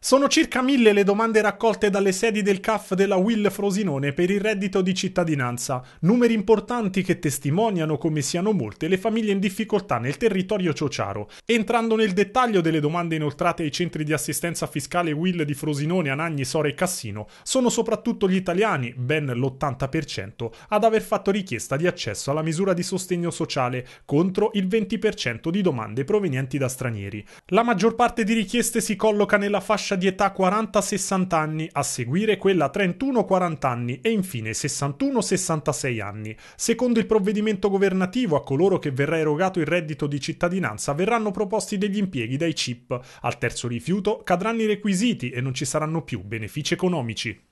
Sono circa mille le domande raccolte dalle sedi del CAF della Will Frosinone per il reddito di cittadinanza, numeri importanti che testimoniano come siano molte le famiglie in difficoltà nel territorio ciociaro. Entrando nel dettaglio delle domande inoltrate ai centri di assistenza fiscale Will di Frosinone, Anagni, Sora e Cassino, sono soprattutto gli italiani, ben l'80%, ad aver fatto richiesta di accesso alla misura di sostegno sociale, contro il 20% di domande provenienti da stranieri. La maggior parte di richieste si colloca nella fascia fascia di età 40-60 anni, a seguire quella 31-40 anni e infine 61-66 anni. Secondo il provvedimento governativo a coloro che verrà erogato il reddito di cittadinanza verranno proposti degli impieghi dai CIP. Al terzo rifiuto cadranno i requisiti e non ci saranno più benefici economici.